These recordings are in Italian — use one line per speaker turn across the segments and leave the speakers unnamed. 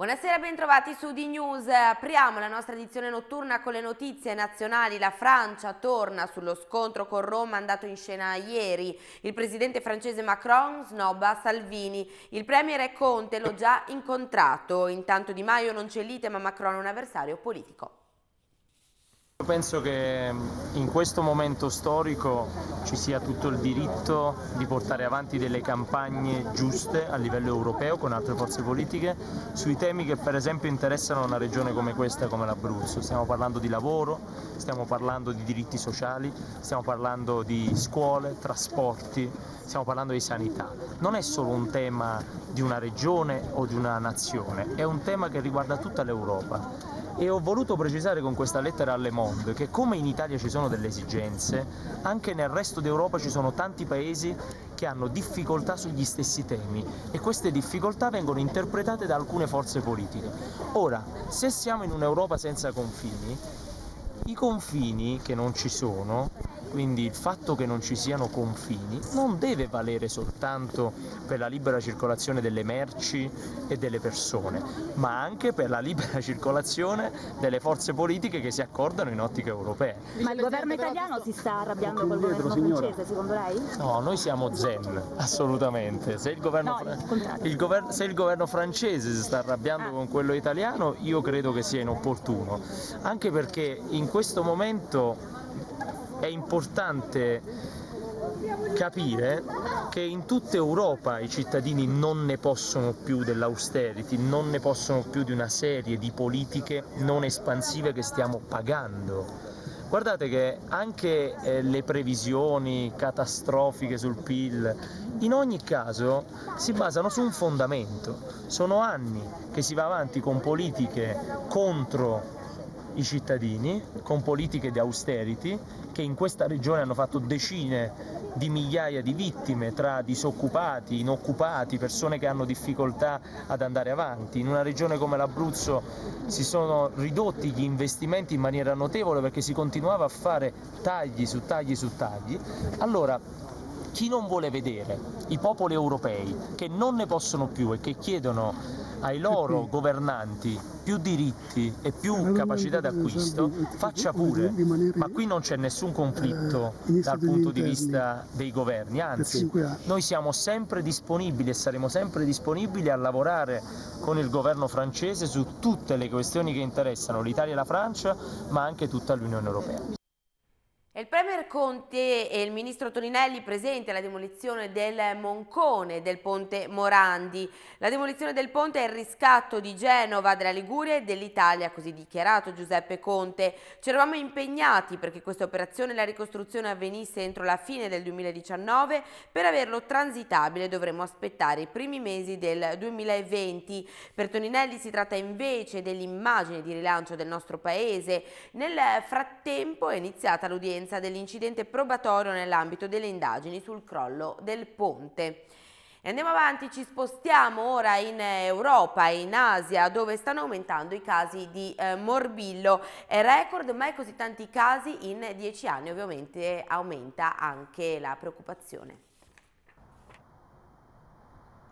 Buonasera, bentrovati su D-News. Apriamo la nostra edizione notturna con le notizie nazionali. La Francia torna sullo scontro con Roma andato in scena ieri. Il presidente francese Macron snobba Salvini. Il premier Conte l'ho già incontrato. Intanto Di Maio non c'è lite ma Macron è un avversario politico.
Io penso che mm, in questo momento storico ci sia tutto il diritto di portare avanti delle campagne giuste a livello europeo con altre forze politiche sui temi che per esempio interessano una regione come questa, come l'Abruzzo. Stiamo parlando di lavoro, stiamo parlando di diritti sociali, stiamo parlando di scuole, trasporti, stiamo parlando di sanità. Non è solo un tema di una regione o di una nazione, è un tema che riguarda tutta l'Europa. E ho voluto precisare con questa lettera alle Moni Bond, che come in Italia ci sono delle esigenze, anche nel resto d'Europa ci sono tanti paesi che hanno difficoltà sugli stessi temi e queste difficoltà vengono interpretate da alcune forze politiche. Ora, se siamo in un'Europa senza confini, i confini che non ci sono quindi il fatto che non ci siano confini non deve valere soltanto per la libera circolazione delle merci e delle persone, ma anche per la libera circolazione delle forze politiche che si accordano in ottica europea.
Ma il governo italiano si sta arrabbiando col governo signora. francese, secondo lei?
No, noi siamo zen, assolutamente. Se il governo, ah, no, fra... il gover... Se il governo francese si sta arrabbiando ah. con quello italiano, io credo che sia inopportuno, anche perché in questo momento è importante capire che in tutta Europa i cittadini non ne possono più dell'austerity, non ne possono più di una serie di politiche non espansive che stiamo pagando. Guardate che anche eh, le previsioni catastrofiche sul PIL, in ogni caso, si basano su un fondamento. Sono anni che si va avanti con politiche contro i cittadini, con politiche di austerity che in questa regione hanno fatto decine di migliaia di vittime tra disoccupati, inoccupati, persone che hanno difficoltà ad andare avanti. In una regione come l'Abruzzo si sono ridotti gli investimenti in maniera notevole perché si continuava a fare tagli su tagli su tagli. Allora chi non vuole vedere i popoli europei che non ne possono più e che chiedono ai loro governanti più diritti e più capacità d'acquisto, faccia pure, ma qui non c'è nessun conflitto dal punto di vista dei governi, anzi noi siamo sempre disponibili e saremo sempre disponibili a lavorare con il governo francese su tutte le questioni che interessano l'Italia e la Francia, ma anche tutta l'Unione Europea.
Il Premier Conte e il Ministro Toninelli presenti alla demolizione del Moncone del Ponte Morandi. La demolizione del ponte è il riscatto di Genova, della Liguria e dell'Italia, così dichiarato Giuseppe Conte. Ci eravamo impegnati perché questa operazione e la ricostruzione avvenisse entro la fine del 2019. Per averlo transitabile dovremo aspettare i primi mesi del 2020. Per Toninelli si tratta invece dell'immagine di rilancio del nostro Paese. Nel frattempo è iniziata l'udienza l'evidenza dell'incidente probatorio nell'ambito delle indagini sul crollo del ponte. E andiamo avanti, ci spostiamo ora in Europa e in Asia dove stanno aumentando i casi di eh, morbillo, è record mai così tanti casi in dieci anni, ovviamente aumenta anche la preoccupazione.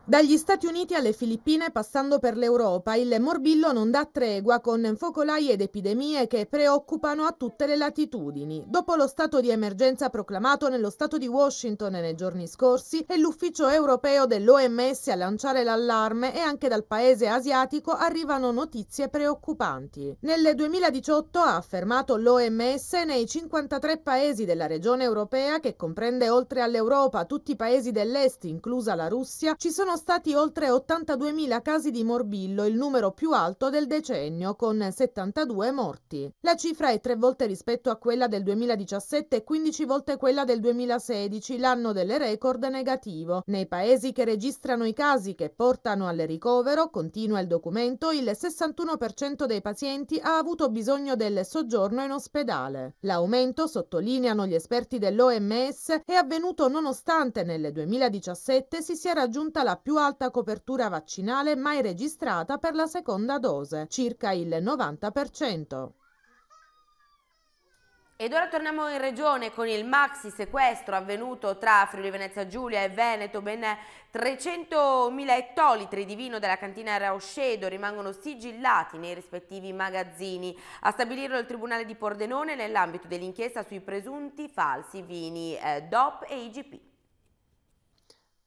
Dagli Stati Uniti alle Filippine, passando per l'Europa, il morbillo non dà tregua con focolai ed epidemie che preoccupano a tutte le latitudini. Dopo lo stato di emergenza proclamato nello stato di Washington nei giorni scorsi, è l'ufficio europeo dell'OMS a lanciare l'allarme e anche dal paese asiatico arrivano notizie preoccupanti. Nel 2018, ha affermato l'OMS, nei 53 paesi della regione europea, che comprende oltre all'Europa tutti i paesi dell'est, inclusa la Russia, ci sono stati oltre 82.000 casi di morbillo, il numero più alto del decennio, con 72 morti. La cifra è tre volte rispetto a quella del 2017 e 15 volte quella del 2016, l'anno delle record negativo. Nei paesi che registrano i casi che portano al ricovero, continua il documento, il 61% dei pazienti ha avuto bisogno del soggiorno in ospedale. L'aumento, sottolineano gli esperti dell'OMS, è avvenuto nonostante nel 2017 si sia raggiunta la più più alta copertura vaccinale mai registrata per la seconda dose, circa il 90%.
Ed ora torniamo in regione con il maxi sequestro avvenuto tra Friuli Venezia Giulia e Veneto. Ben 300.000 ettolitri di vino della cantina Rauscedo rimangono sigillati nei rispettivi magazzini. A stabilirlo il Tribunale di Pordenone nell'ambito dell'inchiesta sui presunti falsi vini eh, DOP e IGP.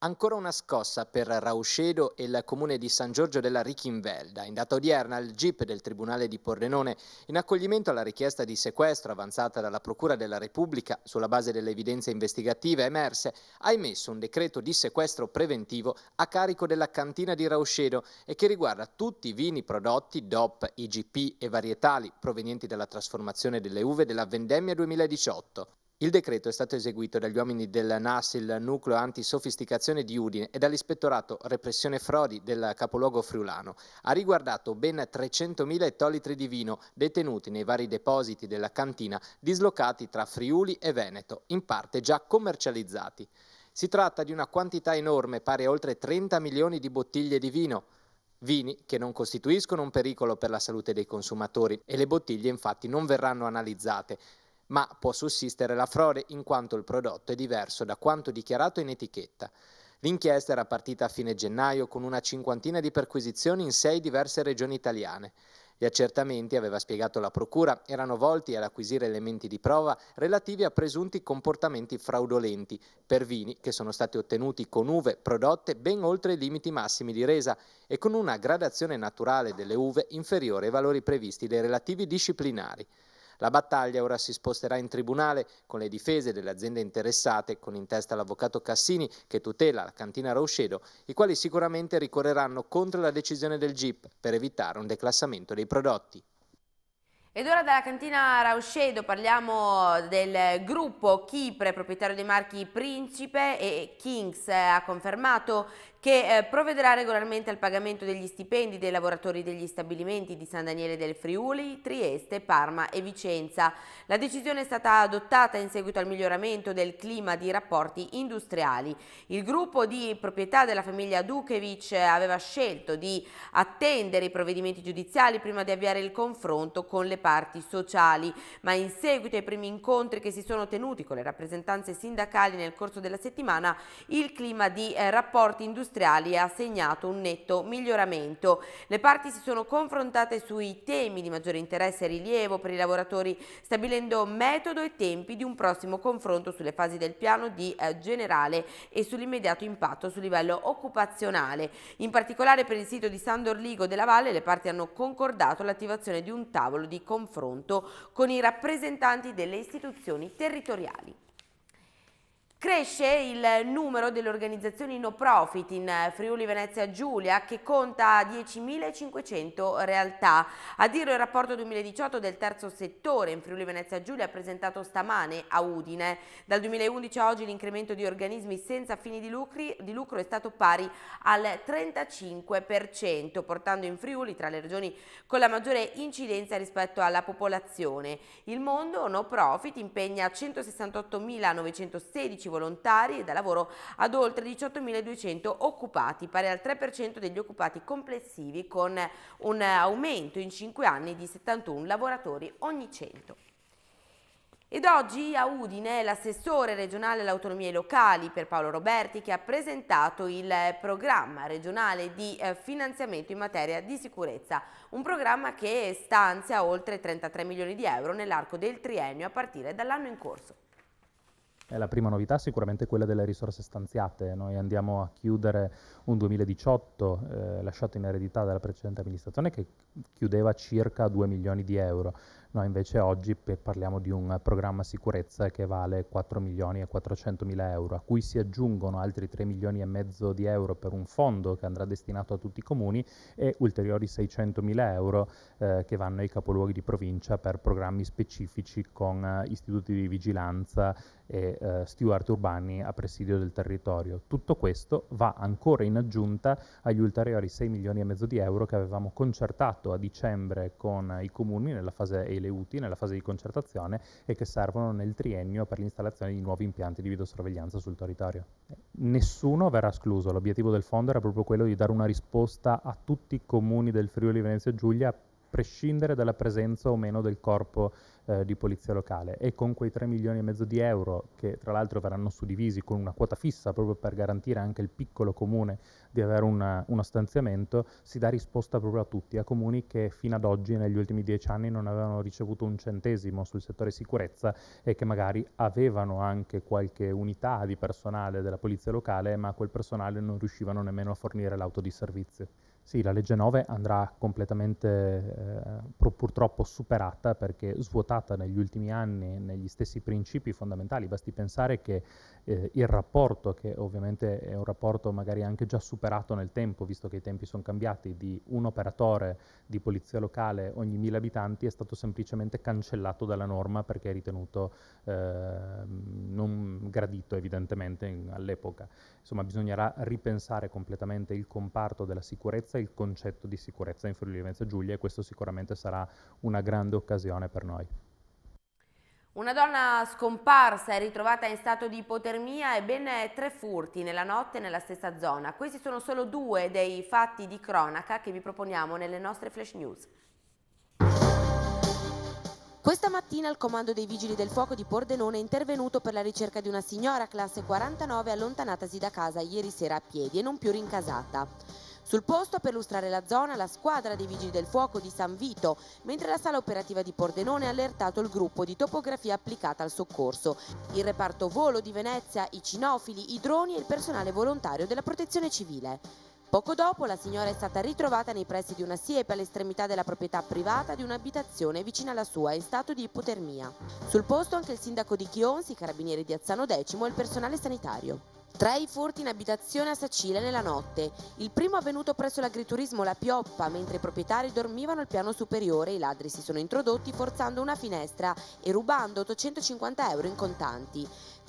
Ancora una scossa per Rauscedo e il comune di San Giorgio della Richinvelda. In data odierna il GIP del Tribunale di Pordenone, in accoglimento alla richiesta di sequestro avanzata dalla Procura della Repubblica sulla base delle evidenze investigative emerse, ha emesso un decreto di sequestro preventivo a carico della cantina di Rauscedo e che riguarda tutti i vini prodotti DOP, IGP e varietali provenienti dalla trasformazione delle uve della vendemmia 2018. Il decreto è stato eseguito dagli uomini del NAS, il nucleo antisofisticazione di Udine, e dall'ispettorato repressione frodi del capoluogo friulano. Ha riguardato ben 300.000 ettolitri di vino detenuti nei vari depositi della cantina, dislocati tra Friuli e Veneto, in parte già commercializzati. Si tratta di una quantità enorme, pari a oltre 30 milioni di bottiglie di vino. Vini che non costituiscono un pericolo per la salute dei consumatori e le bottiglie infatti non verranno analizzate ma può sussistere la frode in quanto il prodotto è diverso da quanto dichiarato in etichetta. L'inchiesta era partita a fine gennaio con una cinquantina di perquisizioni in sei diverse regioni italiane. Gli accertamenti, aveva spiegato la Procura, erano volti ad acquisire elementi di prova relativi a presunti comportamenti fraudolenti per vini che sono stati ottenuti con uve prodotte ben oltre i limiti massimi di resa e con una gradazione naturale delle uve inferiore ai valori previsti dai relativi disciplinari. La battaglia ora si sposterà in tribunale con le difese delle aziende interessate, con in testa l'avvocato Cassini che tutela la cantina Rauscedo, i quali sicuramente ricorreranno contro la decisione del GIP per evitare un declassamento dei prodotti.
Ed ora dalla cantina Rauscedo parliamo del gruppo Chipre, proprietario dei marchi Principe e Kings, eh, ha confermato che eh, provvederà regolarmente al pagamento degli stipendi dei lavoratori degli stabilimenti di San Daniele del Friuli, Trieste, Parma e Vicenza. La decisione è stata adottata in seguito al miglioramento del clima di rapporti industriali. Il gruppo di proprietà della famiglia Dukevic aveva scelto di attendere i provvedimenti giudiziali prima di avviare il confronto con le parti sociali, ma in seguito ai primi incontri che si sono tenuti con le rappresentanze sindacali nel corso della settimana, il clima di eh, rapporti industriali industriali ha segnato un netto miglioramento. Le parti si sono confrontate sui temi di maggiore interesse e rilievo per i lavoratori, stabilendo metodo e tempi di un prossimo confronto sulle fasi del piano di eh, generale e sull'immediato impatto sul livello occupazionale. In particolare per il sito di Sandor Ligo della Valle le parti hanno concordato l'attivazione di un tavolo di confronto con i rappresentanti delle istituzioni territoriali. Cresce il numero delle organizzazioni no profit in eh, Friuli Venezia Giulia che conta 10.500 realtà. A dire il rapporto 2018 del terzo settore in Friuli Venezia Giulia presentato stamane a Udine. Dal 2011 a oggi l'incremento di organismi senza fini di, lucri, di lucro è stato pari al 35%, portando in Friuli tra le regioni con la maggiore incidenza rispetto alla popolazione. Il mondo no profit impegna 168.916 volontari e da lavoro ad oltre 18.200 occupati, pari al 3% degli occupati complessivi, con un aumento in 5 anni di 71 lavoratori ogni 100. Ed oggi a Udine l'assessore regionale alle autonomie locali per Paolo Roberti che ha presentato il programma regionale di eh, finanziamento in materia di sicurezza, un programma che stanzia oltre 33 milioni di euro nell'arco del triennio a partire dall'anno in corso
la prima novità è sicuramente quella delle risorse stanziate. Noi andiamo a chiudere un 2018 eh, lasciato in eredità dalla precedente amministrazione che chiudeva circa 2 milioni di euro. Noi invece oggi parliamo di un programma sicurezza che vale 4 milioni e 400 mila euro, a cui si aggiungono altri 3 milioni e mezzo di euro per un fondo che andrà destinato a tutti i comuni e ulteriori 600 mila euro eh, che vanno ai capoluoghi di provincia per programmi specifici con eh, istituti di vigilanza e eh, steward urbani a presidio del territorio. Tutto questo va ancora in aggiunta agli ulteriori 6 milioni e mezzo di euro che avevamo concertato a dicembre con i comuni nella fase elettorale le UTI nella fase di concertazione e che servono nel triennio per l'installazione di nuovi impianti di videosorveglianza sul territorio. Nessuno verrà escluso, l'obiettivo del fondo era proprio quello di dare una risposta a tutti i comuni del Friuli Venezia Giulia a prescindere dalla presenza o meno del corpo eh, di polizia locale e con quei 3 milioni e mezzo di euro che tra l'altro verranno suddivisi con una quota fissa proprio per garantire anche il piccolo comune di avere una, uno stanziamento, si dà risposta proprio a tutti, a comuni che fino ad oggi negli ultimi 10 anni non avevano ricevuto un centesimo sul settore sicurezza e che magari avevano anche qualche unità di personale della polizia locale ma quel personale non riuscivano nemmeno a fornire l'auto di servizio. Sì, la legge 9 andrà completamente eh, purtroppo superata perché svuotata negli ultimi anni negli stessi principi fondamentali. Basti pensare che eh, il rapporto, che ovviamente è un rapporto magari anche già superato nel tempo, visto che i tempi sono cambiati, di un operatore di polizia locale ogni mille abitanti è stato semplicemente cancellato dalla norma perché è ritenuto eh, non gradito evidentemente in, all'epoca. Insomma bisognerà ripensare completamente il comparto della sicurezza e il concetto di sicurezza in Friuli Venezia Giulia e questo sicuramente sarà una grande occasione per noi.
Una donna scomparsa e ritrovata in stato di ipotermia e ben tre furti nella notte nella stessa zona. Questi sono solo due dei fatti di cronaca che vi proponiamo nelle nostre flash news. Questa mattina il comando dei Vigili del Fuoco di Pordenone è intervenuto per la ricerca di una signora classe 49 allontanatasi da casa ieri sera a piedi e non più rincasata. Sul posto per lustrare la zona la squadra dei vigili del fuoco di San Vito, mentre la sala operativa di Pordenone ha allertato il gruppo di topografia applicata al soccorso. Il reparto volo di Venezia, i cinofili, i droni e il personale volontario della protezione civile. Poco dopo la signora è stata ritrovata nei pressi di una siepe all'estremità della proprietà privata di un'abitazione vicina alla sua in stato di ipotermia. Sul posto anche il sindaco di Chionsi, i carabinieri di Azzano X e il personale sanitario. Tre i furti in abitazione a Sacile nella notte. Il primo avvenuto presso l'agriturismo La Pioppa, mentre i proprietari dormivano al piano superiore, i ladri si sono introdotti forzando una finestra e rubando 850 euro in contanti.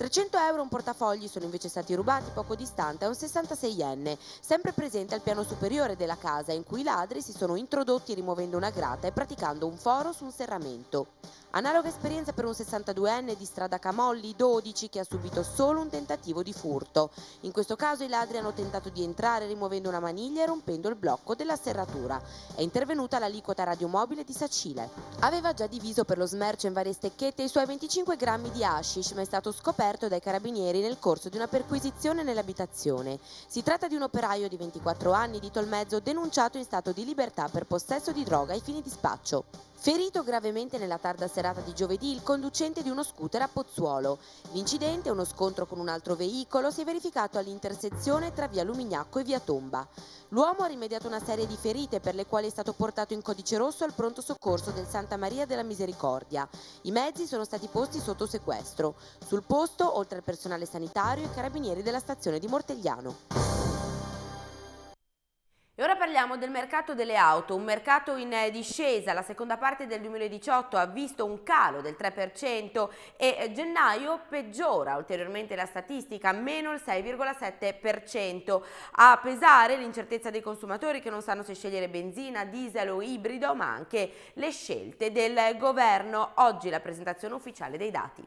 300 euro un portafogli sono invece stati rubati poco distante a un 66enne, sempre presente al piano superiore della casa in cui i ladri si sono introdotti rimuovendo una grata e praticando un foro su un serramento. Analoga esperienza per un 62enne di strada Camolli 12 che ha subito solo un tentativo di furto. In questo caso i ladri hanno tentato di entrare rimuovendo una maniglia e rompendo il blocco della serratura. È intervenuta l'aliquota radiomobile di Sacile. Aveva già diviso per lo smercio in varie stecchette i suoi 25 grammi di hashish ma è stato scoperto scoperto dai carabinieri nel corso di una perquisizione nell'abitazione. Si tratta di un operaio di 24 anni di Tolmezzo denunciato in stato di libertà per possesso di droga ai fini di spaccio. Ferito gravemente nella tarda serata di giovedì il conducente di uno scooter a Pozzuolo. L'incidente, uno scontro con un altro veicolo, si è verificato all'intersezione tra via Lumignacco e via Tomba. L'uomo ha rimediato una serie di ferite per le quali è stato portato in codice rosso al pronto soccorso del Santa Maria della Misericordia. I mezzi sono stati posti sotto sequestro. Sul posto, oltre al personale sanitario, i carabinieri della stazione di Mortegliano ora parliamo del mercato delle auto, un mercato in eh, discesa, la seconda parte del 2018 ha visto un calo del 3% e eh, gennaio peggiora ulteriormente la statistica, meno il 6,7%. A pesare l'incertezza dei consumatori che non sanno se scegliere benzina, diesel o ibrido, ma anche le scelte del governo. Oggi la presentazione ufficiale dei dati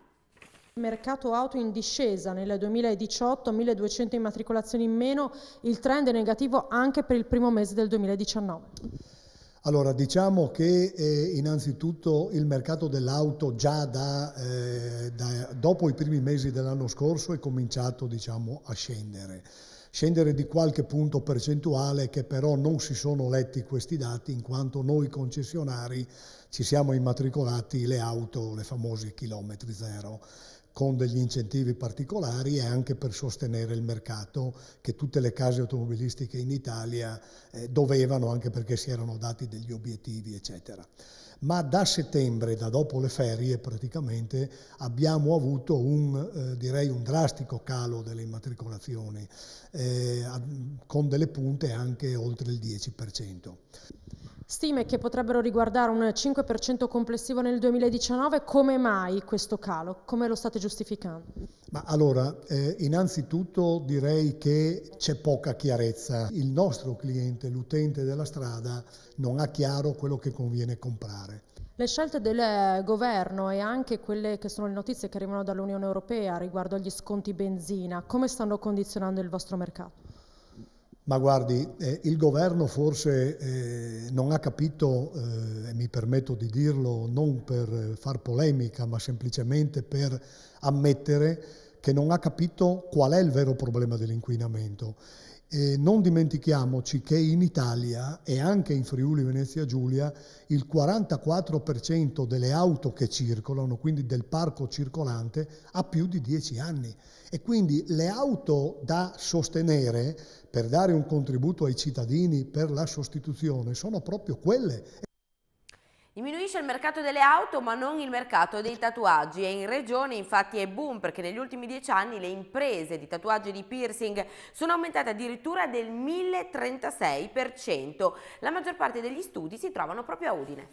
mercato auto in discesa nel 2018, 1200 immatricolazioni in meno, il trend è negativo anche per il primo mese del 2019.
Allora, diciamo che eh, innanzitutto il mercato dell'auto già da, eh, da, dopo i primi mesi dell'anno scorso è cominciato diciamo, a scendere scendere di qualche punto percentuale che però non si sono letti questi dati in quanto noi concessionari ci siamo immatricolati le auto, le famose chilometri zero con degli incentivi particolari e anche per sostenere il mercato che tutte le case automobilistiche in Italia eh, dovevano anche perché si erano dati degli obiettivi eccetera. Ma da settembre, da dopo le ferie praticamente, abbiamo avuto un, eh, direi un drastico calo delle immatricolazioni, eh, con delle punte anche oltre il 10%.
Stime che potrebbero riguardare un 5% complessivo nel 2019, come mai questo calo? Come lo state giustificando?
Ma allora, eh, innanzitutto direi che c'è poca chiarezza. Il nostro cliente, l'utente della strada, non ha chiaro quello che conviene comprare.
Le scelte del eh, governo e anche quelle che sono le notizie che arrivano dall'Unione Europea riguardo agli sconti benzina, come stanno condizionando il vostro mercato?
Ma guardi, eh, il governo forse eh, non ha capito, eh, e mi permetto di dirlo non per far polemica, ma semplicemente per ammettere che non ha capito qual è il vero problema dell'inquinamento. E non dimentichiamoci che in Italia e anche in Friuli Venezia Giulia il 44% delle auto che circolano, quindi del parco circolante, ha più di 10 anni e quindi le auto da sostenere per dare un contributo ai cittadini per la sostituzione sono proprio quelle.
Diminuisce il mercato delle auto ma non il mercato dei tatuaggi e in regione infatti è boom perché negli ultimi dieci anni le imprese di tatuaggi e di piercing sono aumentate addirittura del 1036%. La maggior parte degli studi si trovano proprio a Udine.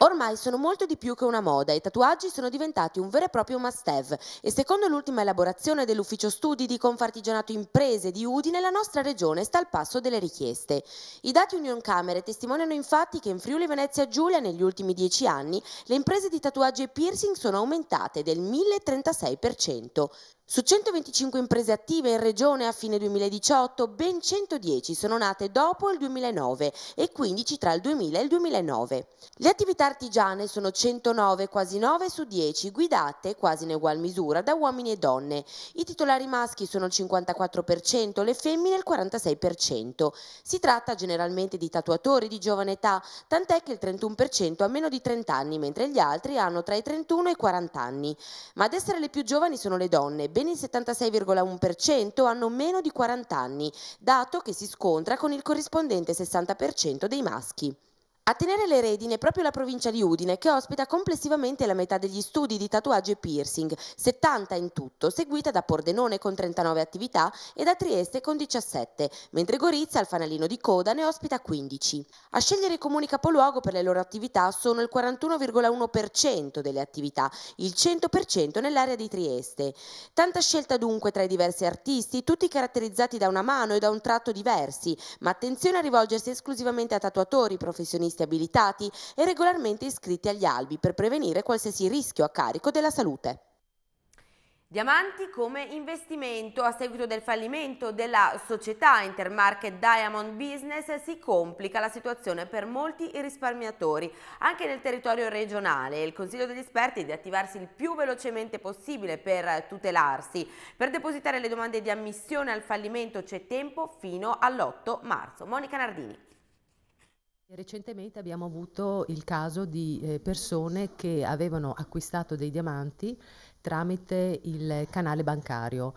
Ormai sono molto di più che una moda, e i tatuaggi sono diventati un vero e proprio must-have e secondo l'ultima elaborazione dell'ufficio studi di Confartigianato Imprese di Udine la nostra regione sta al passo delle richieste. I dati Union Camere testimoniano infatti che in Friuli Venezia Giulia negli ultimi dieci anni le imprese di tatuaggi e piercing sono aumentate del 1036%. Su 125 imprese attive in regione a fine 2018, ben 110 sono nate dopo il 2009 e 15 tra il 2000 e il 2009. Le attività artigiane sono 109, quasi 9 su 10, guidate quasi in ugual misura da uomini e donne. I titolari maschi sono il 54%, le femmine il 46%. Si tratta generalmente di tatuatori di giovane età, tant'è che il 31% ha meno di 30 anni, mentre gli altri hanno tra i 31 e i 40 anni. Ma ad essere le più giovani sono le donne, ben il 76,1% hanno meno di 40 anni, dato che si scontra con il corrispondente 60% dei maschi. A tenere le redine è proprio la provincia di Udine, che ospita complessivamente la metà degli studi di tatuaggio e piercing, 70 in tutto, seguita da Pordenone con 39 attività e da Trieste con 17, mentre Gorizia, al fanalino di coda, ne ospita 15. A scegliere i comuni capoluogo per le loro attività sono il 41,1% delle attività, il 100% nell'area di Trieste. Tanta scelta dunque tra i diversi artisti, tutti caratterizzati da una mano e da un tratto diversi, ma attenzione a rivolgersi esclusivamente a tatuatori, professionisti professionisti abilitati e regolarmente iscritti agli albi per prevenire qualsiasi rischio a carico della salute. Diamanti come investimento. A seguito del fallimento della società Intermarket Diamond Business si complica la situazione per molti risparmiatori, anche nel territorio regionale. Il Consiglio degli esperti è di attivarsi il più velocemente possibile per tutelarsi. Per depositare le domande di ammissione al fallimento c'è tempo fino all'8 marzo. Monica Nardini.
Recentemente abbiamo avuto il caso di eh, persone che avevano acquistato dei diamanti tramite il canale bancario.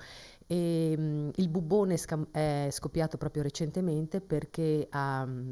E, um, il bubbone è scoppiato proprio recentemente perché a, mm,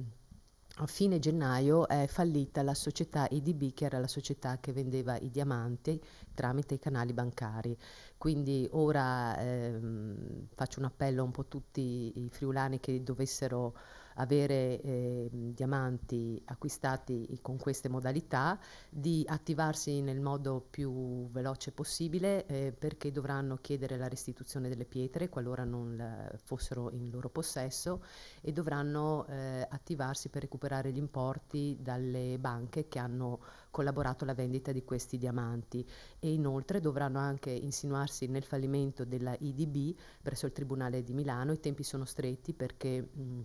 a fine gennaio è fallita la società IDB, che era la società che vendeva i diamanti tramite i canali bancari. Quindi ora ehm, faccio un appello un po' a tutti i friulani che dovessero avere eh, diamanti acquistati con queste modalità, di attivarsi nel modo più veloce possibile eh, perché dovranno chiedere la restituzione delle pietre qualora non la, fossero in loro possesso e dovranno eh, attivarsi per recuperare gli importi dalle banche che hanno collaborato alla vendita di questi diamanti e inoltre dovranno anche insinuarsi nel fallimento della IDB presso il Tribunale di Milano. I tempi sono stretti perché mh,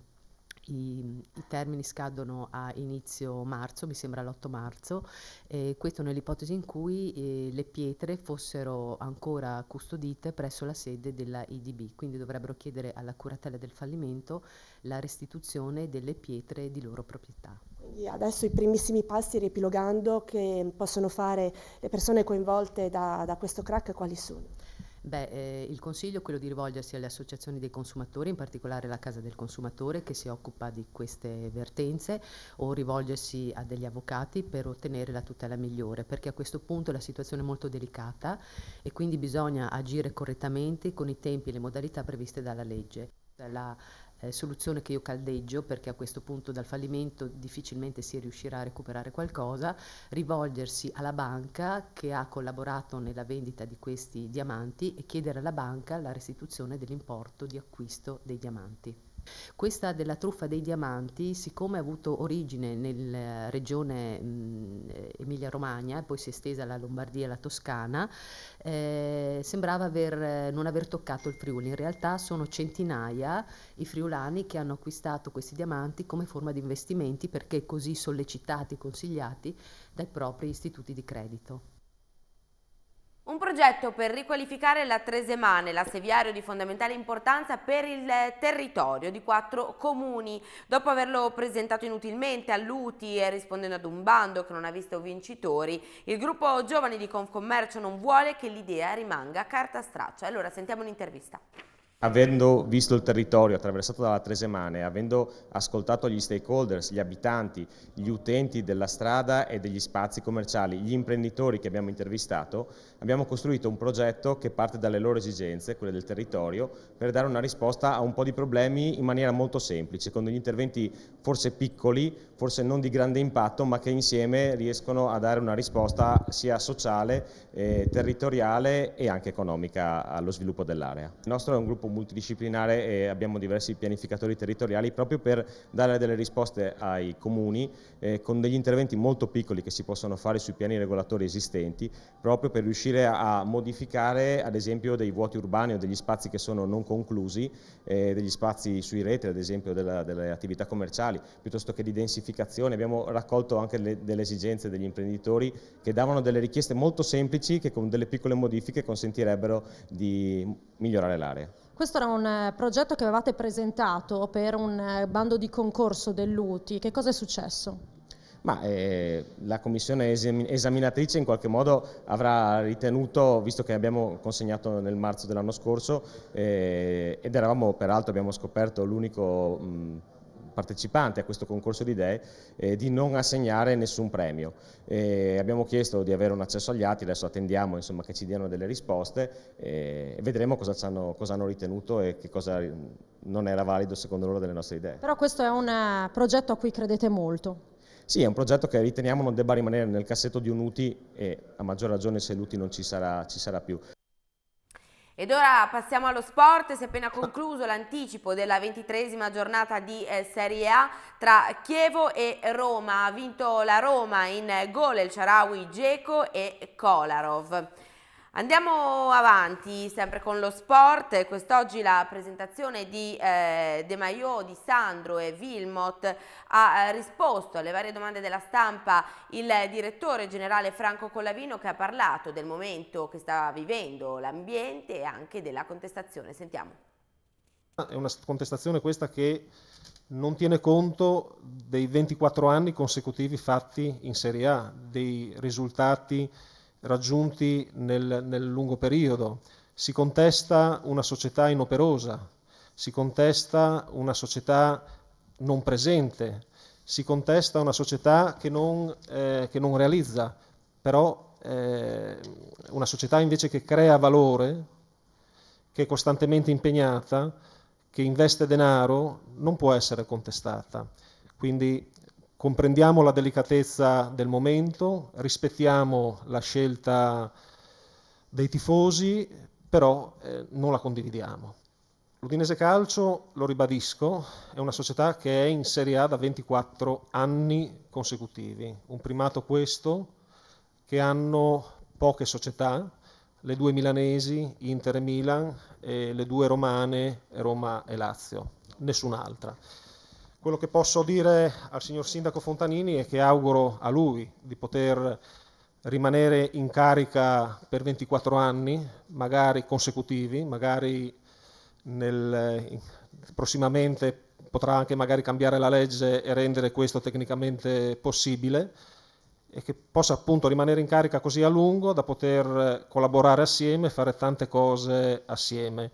i, i, termini scadono a inizio marzo, mi sembra l'8 marzo, eh, questo nell'ipotesi in cui eh, le pietre fossero ancora custodite presso la sede della IDB, quindi dovrebbero chiedere alla curatela del fallimento la restituzione delle pietre di loro proprietà.
Quindi adesso i primissimi passi, riepilogando, che possono fare le persone coinvolte da, da questo crack quali sono?
Beh, eh, il consiglio è quello di rivolgersi alle associazioni dei consumatori, in particolare la Casa del Consumatore che si occupa di queste vertenze, o rivolgersi a degli avvocati per ottenere la tutela migliore, perché a questo punto la situazione è molto delicata e quindi bisogna agire correttamente con i tempi e le modalità previste dalla legge. La eh, soluzione che io caldeggio perché a questo punto dal fallimento difficilmente si riuscirà a recuperare qualcosa, rivolgersi alla banca che ha collaborato nella vendita di questi diamanti e chiedere alla banca la restituzione dell'importo di acquisto dei diamanti. Questa della truffa dei diamanti, siccome ha avuto origine nella eh, regione Emilia-Romagna e poi si è estesa alla Lombardia e alla Toscana, eh, sembrava aver, eh, non aver toccato il Friuli. In realtà sono centinaia i friulani che hanno acquistato questi diamanti come forma di investimenti perché così sollecitati e consigliati dai propri istituti di credito.
Un progetto per riqualificare la Tresemane, l'asseviario di fondamentale importanza per il eh, territorio di quattro comuni. Dopo averlo presentato inutilmente all'UTI e rispondendo ad un bando che non ha visto vincitori, il gruppo Giovani di Confcommercio non vuole che l'idea rimanga carta straccia. Allora sentiamo l'intervista
avendo visto il territorio attraversato dalla Tresemane, avendo ascoltato gli stakeholders, gli abitanti, gli utenti della strada e degli spazi commerciali, gli imprenditori che abbiamo intervistato, abbiamo costruito un progetto che parte dalle loro esigenze, quelle del territorio, per dare una risposta a un po' di problemi in maniera molto semplice, con degli interventi forse piccoli, forse non di grande impatto, ma che insieme riescono a dare una risposta sia sociale, eh, territoriale e anche economica allo sviluppo dell'area. Il nostro è un gruppo multidisciplinare e abbiamo diversi pianificatori territoriali proprio per dare delle risposte ai comuni eh, con degli interventi molto piccoli che si possono fare sui piani regolatori esistenti proprio per riuscire a modificare ad esempio dei vuoti urbani o degli spazi che sono non conclusi, eh, degli spazi sui reti ad esempio della, delle attività commerciali piuttosto che di densificazione, abbiamo raccolto anche le, delle esigenze degli imprenditori che davano delle richieste molto semplici che con delle piccole modifiche consentirebbero di migliorare l'area.
Questo era un eh, progetto che avevate presentato per un eh, bando di concorso dell'UTI. Che cosa è successo?
Ma, eh, la commissione esaminatrice in qualche modo avrà ritenuto, visto che abbiamo consegnato nel marzo dell'anno scorso, eh, ed eravamo peraltro, abbiamo scoperto, l'unico partecipante a questo concorso di idee eh, di non assegnare nessun premio. Eh, abbiamo chiesto di avere un accesso agli atti, adesso attendiamo insomma, che ci diano delle risposte eh, e vedremo cosa hanno, cosa hanno ritenuto e che cosa mm, non era valido secondo loro delle nostre idee.
Però questo è un eh, progetto a cui credete molto.
Sì, è un progetto che riteniamo non debba rimanere nel cassetto di un UTI e a maggior ragione se l'UTI non ci sarà, ci sarà più.
Ed ora passiamo allo sport, si è appena concluso l'anticipo della ventitresima giornata di eh, Serie A tra Chievo e Roma. Ha vinto la Roma in eh, gol il Ciarawi Geco e Kolarov. Andiamo avanti sempre con lo sport, quest'oggi la presentazione di eh, De Maio, di Sandro e Wilmot ha eh, risposto alle varie domande della stampa il direttore generale Franco Collavino che ha parlato del momento che sta vivendo l'ambiente e anche della contestazione, sentiamo.
Ah, è una contestazione questa che non tiene conto dei 24 anni consecutivi fatti in Serie A, dei risultati raggiunti nel, nel lungo periodo, si contesta una società inoperosa, si contesta una società non presente, si contesta una società che non, eh, che non realizza, però eh, una società invece che crea valore, che è costantemente impegnata, che investe denaro, non può essere contestata. Quindi comprendiamo la delicatezza del momento, rispettiamo la scelta dei tifosi, però eh, non la condividiamo. L'Udinese Calcio, lo ribadisco, è una società che è in Serie A da 24 anni consecutivi, un primato questo che hanno poche società, le due milanesi, Inter e Milan, e le due romane, Roma e Lazio, nessun'altra. Quello che posso dire al signor Sindaco Fontanini è che auguro a lui di poter rimanere in carica per 24 anni, magari consecutivi, magari nel, prossimamente potrà anche magari cambiare la legge e rendere questo tecnicamente possibile e che possa appunto rimanere in carica così a lungo da poter collaborare assieme, e fare tante cose assieme,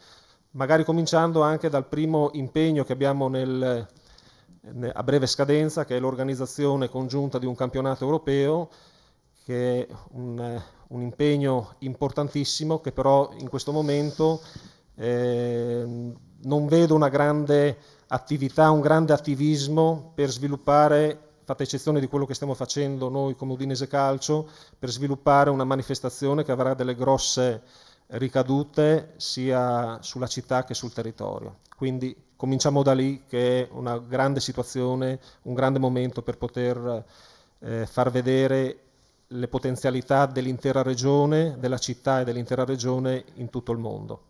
magari cominciando anche dal primo impegno che abbiamo nel a breve scadenza, che è l'organizzazione congiunta di un campionato europeo, che è un, eh, un impegno importantissimo che però in questo momento eh, non vedo una grande attività, un grande attivismo per sviluppare fatta eccezione di quello che stiamo facendo noi come Udinese Calcio, per sviluppare una manifestazione che avrà delle grosse ricadute sia sulla città che sul territorio. Quindi cominciamo da lì che è una grande situazione, un grande momento per poter eh, far vedere le potenzialità dell'intera regione, della città e dell'intera regione in tutto il mondo.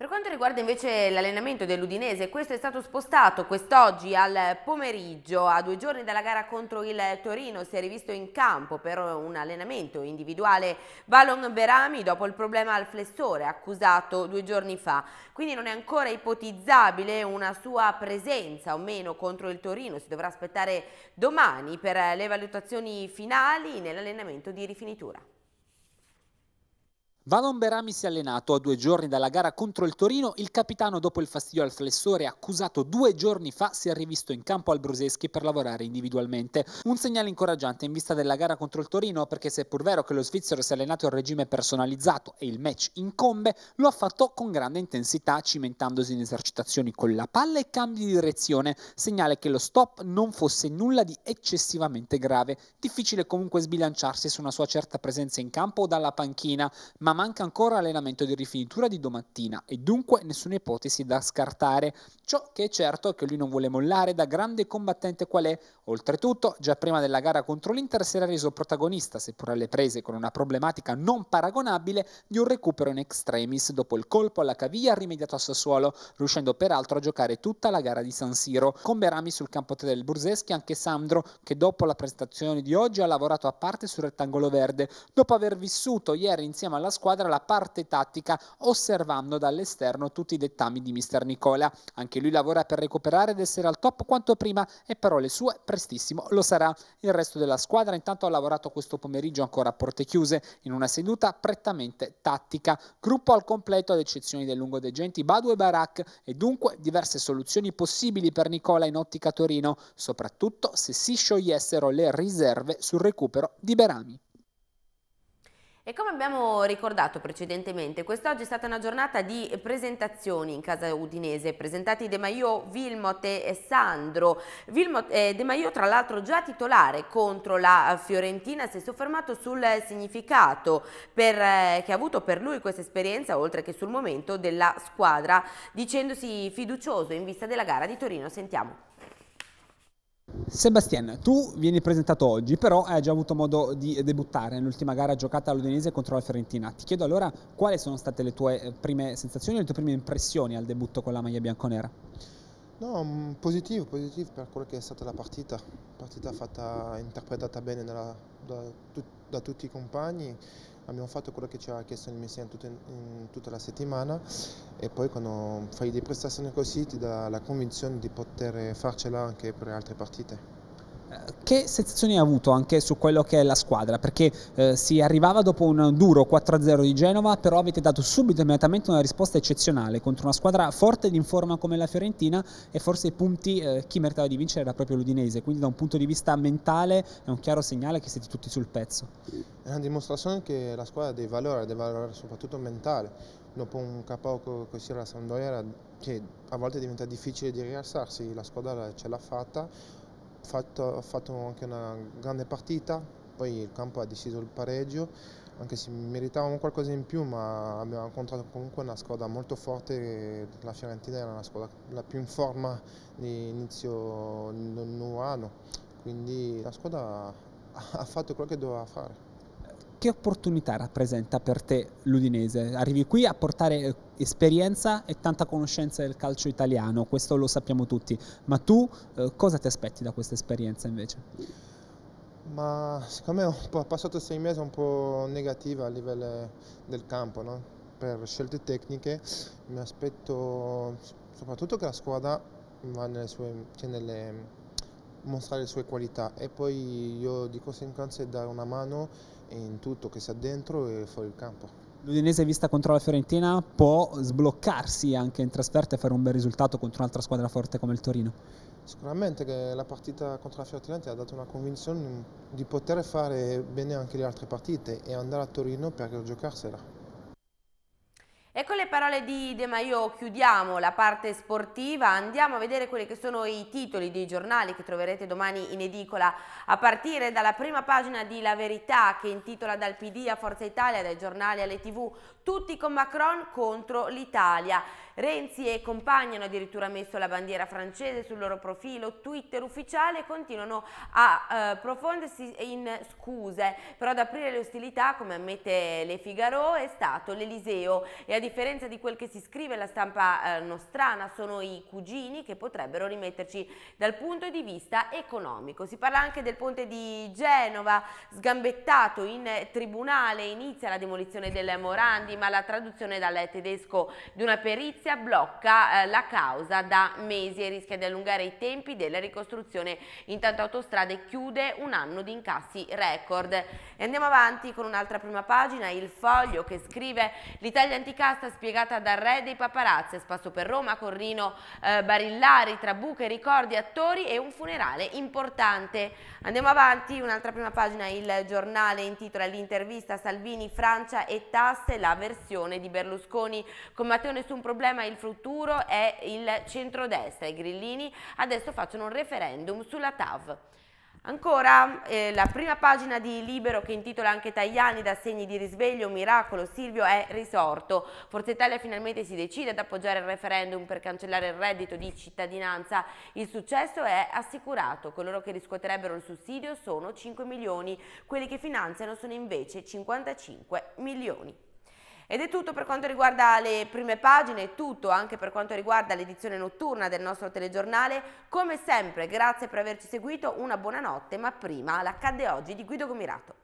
Per quanto riguarda invece l'allenamento dell'Udinese, questo è stato spostato quest'oggi al pomeriggio, a due giorni dalla gara contro il Torino, si è rivisto in campo per un allenamento individuale Balon Berami dopo il problema al flessore accusato due giorni fa. Quindi non è ancora ipotizzabile una sua presenza o meno contro il Torino, si dovrà aspettare domani per le valutazioni finali nell'allenamento di rifinitura.
Valon Berami si è allenato a due giorni dalla gara contro il Torino, il capitano dopo il fastidio al flessore accusato due giorni fa si è rivisto in campo al Bruseschi per lavorare individualmente. Un segnale incoraggiante in vista della gara contro il Torino perché se è pur vero che lo svizzero si è allenato a regime personalizzato e il match incombe, lo ha fatto con grande intensità cimentandosi in esercitazioni con la palla e cambi di direzione, segnale che lo stop non fosse nulla di eccessivamente grave. Difficile comunque sbilanciarsi su una sua certa presenza in campo o dalla panchina, ma manca ancora l'allenamento di rifinitura di domattina e dunque nessuna ipotesi da scartare. Ciò che è certo è che lui non vuole mollare da grande combattente qual è. Oltretutto, già prima della gara contro l'Inter si era reso protagonista, seppur alle prese con una problematica non paragonabile, di un recupero in extremis dopo il colpo alla caviglia rimediato a Sassuolo, riuscendo peraltro a giocare tutta la gara di San Siro. Con Berami sul campo 3 del Burzeschi anche Sandro, che dopo la prestazione di oggi ha lavorato a parte sul rettangolo verde, dopo aver vissuto ieri insieme alla squadra inquadra la parte tattica osservando dall'esterno tutti i dettami di mister Nicola. Anche lui lavora per recuperare ed essere al top quanto prima e però le sue prestissimo lo sarà. Il resto della squadra intanto ha lavorato questo pomeriggio ancora a porte chiuse in una seduta prettamente tattica. Gruppo al completo ad eccezione del lungo De Genti, Badu e Barak e dunque diverse soluzioni possibili per Nicola in ottica Torino, soprattutto se si sciogliessero le riserve sul recupero di Berami.
E come abbiamo ricordato precedentemente, quest'oggi è stata una giornata di presentazioni in casa udinese, presentati De Maio, Vilmot e Sandro. Vilmot, eh, De Maio tra l'altro già titolare contro la Fiorentina si è soffermato sul significato per, eh, che ha avuto per lui questa esperienza, oltre che sul momento della squadra, dicendosi fiducioso in vista della gara di Torino. Sentiamo.
Sebastien, tu vieni presentato oggi, però hai già avuto modo di debuttare nell'ultima gara giocata all'Udinese contro la Fiorentina. Ti chiedo allora quali sono state le tue eh, prime sensazioni, le tue prime impressioni al debutto con la maglia bianconera?
No, mm, positivo, positivo per quella che è stata la partita. Partita fatta, interpretata bene dalla, da, da, tutti i compagni abbiamo fatto quello che ci ha chiesto il Messina tutta, tutta la settimana e poi quando fai delle prestazioni così ti dà la convinzione di poter farcela anche per altre partite
che sensazioni ha avuto anche su quello che è la squadra? Perché eh, si arrivava dopo un duro 4-0 di Genova, però avete dato subito immediatamente una risposta eccezionale contro una squadra forte ed in forma come la Fiorentina e forse i punti eh, chi meritava di vincere era proprio l'Udinese, quindi da un punto di vista mentale è un chiaro segnale che siete tutti sul pezzo.
È una dimostrazione che la squadra ha dei valori, dei valori soprattutto mentali. Dopo un capo così alla Sandoia che a volte diventa difficile di rialzarsi, la squadra ce l'ha fatta fatto, ha fatto anche una grande partita, poi il campo ha deciso il pareggio, anche se meritavamo qualcosa in più, ma abbiamo incontrato comunque una squadra molto forte, la Fiorentina era la squadra la più in forma di inizio del nuovo anno, quindi la squadra ha fatto quello che doveva fare
che opportunità rappresenta per te l'Udinese? Arrivi qui a portare eh, esperienza e tanta conoscenza del calcio italiano, questo lo sappiamo tutti, ma tu eh, cosa ti aspetti da questa esperienza invece?
Ma secondo ho passato sei mesi un po' negativa a livello del campo, no? per scelte tecniche mi aspetto soprattutto che la squadra va nelle sue, cioè nelle, mostrare le sue qualità e poi io dico sempre anzi dare una mano in tutto che sia dentro e fuori il campo.
L'Udinese vista contro la Fiorentina può sbloccarsi anche in trasferta e fare un bel risultato contro un'altra squadra forte come il Torino.
Sicuramente che la partita contro la Fiorentina ti ha dato una convinzione di poter fare bene anche le altre partite e andare a Torino per giocarsela.
E con le parole di De Maio chiudiamo la parte sportiva, andiamo a vedere quelli che sono i titoli dei giornali che troverete domani in edicola, a partire dalla prima pagina di La Verità che intitola dal PD a Forza Italia, dai giornali alle tv, tutti con Macron contro l'Italia. Renzi e compagni hanno addirittura messo la bandiera francese sul loro profilo Twitter ufficiale e continuano a eh, profondersi in scuse, però ad aprire le ostilità, come ammette Le Figaro, è stato l'Eliseo e a differenza di quel che si scrive la stampa eh, nostrana sono i cugini che potrebbero rimetterci dal punto di vista economico. Si parla anche del ponte di Genova, sgambettato in tribunale, inizia la demolizione del Morandi, ma la traduzione dal tedesco di una perizia Venezia blocca eh, la causa da mesi e rischia di allungare i tempi della ricostruzione. Intanto Autostrade chiude un anno di incassi record. E andiamo avanti con un'altra prima pagina, il foglio che scrive l'Italia anticasta spiegata dal re dei paparazzi, spasso per Roma, Corrino, eh, Barillari, Trabuche, ricordi, attori e un funerale importante. Andiamo avanti, un'altra prima pagina, il giornale intitola l'intervista Salvini, Francia e tasse, la versione di Berlusconi con Matteo nessun problema problema il futuro è il centrodestra. I grillini adesso facciano un referendum sulla TAV. Ancora eh, la prima pagina di Libero che intitola anche Tajani da segni di risveglio, miracolo, Silvio è risorto. Forza Italia finalmente si decide ad appoggiare il referendum per cancellare il reddito di cittadinanza. Il successo è assicurato, coloro che riscuoterebbero il sussidio sono 5 milioni, quelli che finanziano sono invece 55 milioni. Ed è tutto per quanto riguarda le prime pagine, è tutto anche per quanto riguarda l'edizione notturna del nostro telegiornale. Come sempre, grazie per averci seguito, una buonanotte, ma prima l'accadde oggi di Guido Gomirato.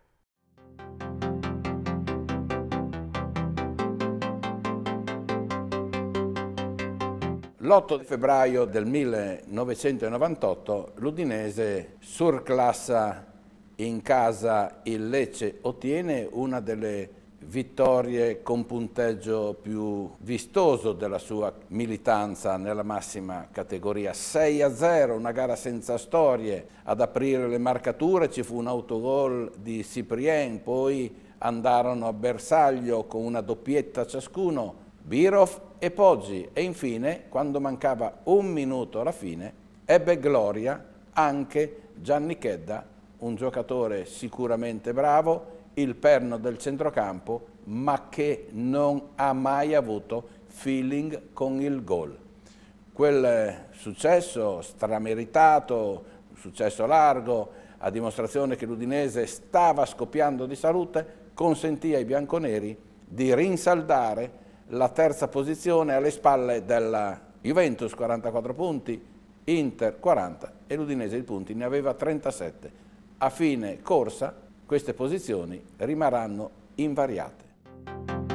L'8 febbraio del 1998 l'Udinese surclassa in casa il Lecce, ottiene una delle vittorie con punteggio più vistoso della sua militanza nella massima categoria. 6 a 0, una gara senza storie, ad aprire le marcature ci fu un autogol di Cyprien, poi andarono a bersaglio con una doppietta ciascuno Birov e Poggi e infine, quando mancava un minuto alla fine, ebbe gloria anche Gianni Chedda, un giocatore sicuramente bravo, il perno del centrocampo, ma che non ha mai avuto feeling con il gol. Quel eh, successo strameritato, successo largo, a dimostrazione che l'Udinese stava scoppiando di salute, consentì ai bianconeri di rinsaldare la terza posizione alle spalle della Juventus 44 punti, Inter 40 e l'Udinese di punti ne aveva 37. A fine corsa queste posizioni rimarranno invariate.